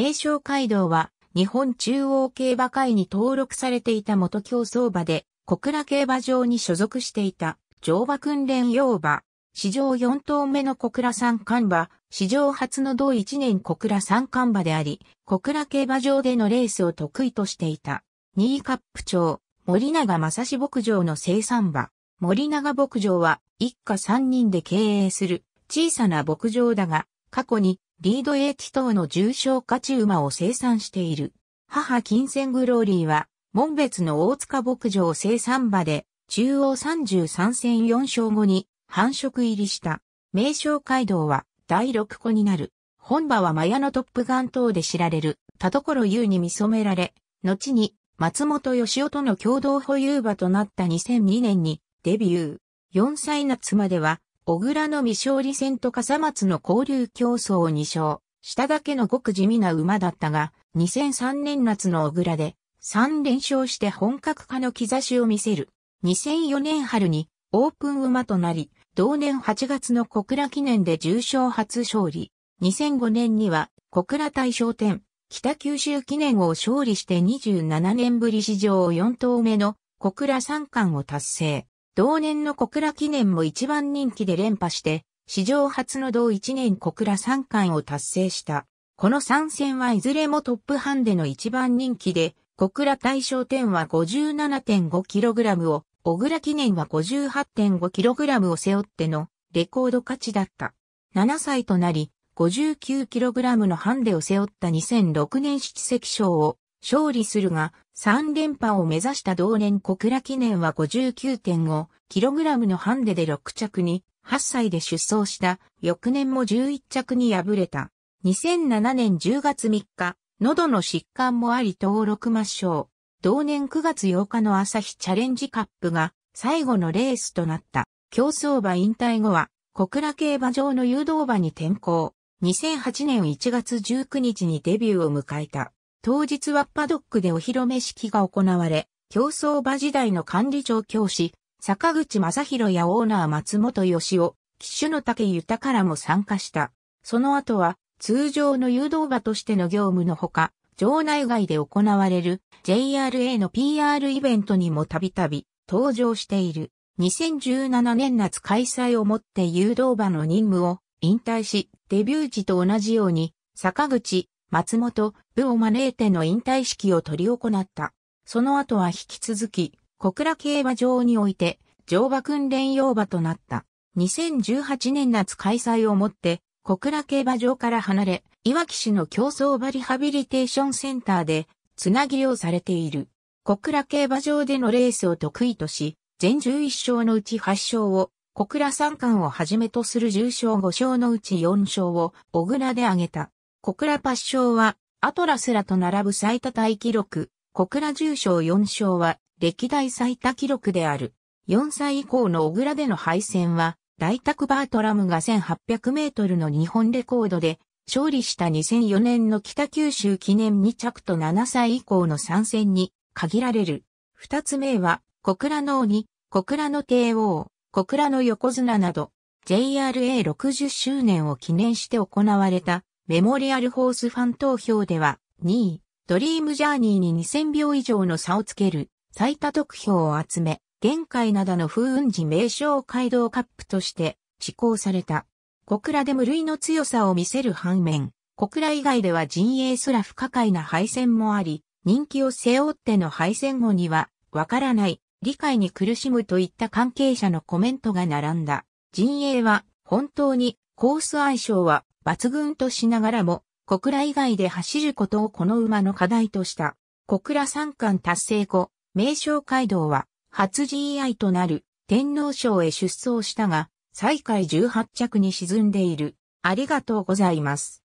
名称街道は日本中央競馬会に登録されていた元競走馬で小倉競馬場に所属していた乗馬訓練用馬。史上4頭目の小倉三冠馬、史上初の同1年小倉三冠馬であり、小倉競馬場でのレースを得意としていた。新井カップ町、森永正志牧場の生産馬。森永牧場は一家3人で経営する小さな牧場だが、過去にリード H 等の重症勝ち馬を生産している。母金銭グローリーは、門別の大塚牧場生産馬で、中央33戦4勝後に繁殖入りした。名称街道は第6個になる。本馬はマヤのトップガン等で知られる、田所優に見染められ、後に松本義夫との共同保有馬となった2002年にデビュー。4歳夏までは小倉の未勝利戦と笠松の交流競争を2勝しただけのごく地味な馬だったが、2003年夏の小倉で3連勝して本格化の兆しを見せる。2004年春にオープン馬となり、同年8月の小倉記念で重賞初勝利。2005年には小倉大賞典、北九州記念を勝利して27年ぶり史上4頭目の小倉三冠を達成。同年の小倉記念も一番人気で連覇して、史上初の同一年小倉三冠を達成した。この参戦はいずれもトップハンデの一番人気で、小倉大賞点は 57.5kg を、小倉記念は 58.5kg を背負ってのレコード勝ちだった。7歳となり、59kg のハンデを背負った2006年七石賞を勝利するが、3連覇を目指した同年小倉記念は 59.5kg のハンデで6着に8歳で出走した翌年も11着に敗れた。2007年10月3日、喉の疾患もあり登録抹消。同年9月8日の朝日チャレンジカップが最後のレースとなった。競争馬引退後は小倉競馬場の誘導馬に転向。2008年1月19日にデビューを迎えた。当日はパドックでお披露目式が行われ、競走馬時代の管理長教師、坂口正宏やオーナー松本義夫、騎手の竹豊からも参加した。その後は、通常の誘導馬としての業務のほか、場内外で行われる JRA の PR イベントにもたびたび登場している。2017年夏開催をもって誘導馬の任務を引退し、デビュー時と同じように、坂口、松本、部を招いての引退式を取り行った。その後は引き続き、小倉競馬場において、乗馬訓練用馬となった。2018年夏開催をもって、小倉競馬場から離れ、いわき市の競争馬リハビリテーションセンターで、つなぎをされている。小倉競馬場でのレースを得意とし、全11勝のうち8勝を、小倉三冠をはじめとする重勝5勝のうち4勝を、小倉で挙げた。小倉パッショは、アトラスらと並ぶ最多タイ記録、小倉重賞4勝は、歴代最多記録である。4歳以降の小倉での敗戦は、大宅バートラムが1800メートルの日本レコードで、勝利した2004年の北九州記念2着と7歳以降の参戦に限られる。二つ目は、小倉の鬼、小倉の帝王、小倉の横綱など、JRA60 周年を記念して行われたメモリアルホースファン投票では2位、ドリームジャーニーに2000票以上の差をつける最多得票を集め、玄海どの風雲寺名称街道カップとして施行された。小倉で無類の強さを見せる反面、小倉以外では陣営すら不可解な敗戦もあり、人気を背負っての敗戦後には、わからない、理解に苦しむといった関係者のコメントが並んだ。陣営は、本当に、コース相性は抜群としながらも、小倉以外で走ることをこの馬の課題とした。小倉三冠達成後、名称街道は、初 GI となる天皇賞へ出走したが、最下位18着に沈んでいる。ありがとうございます。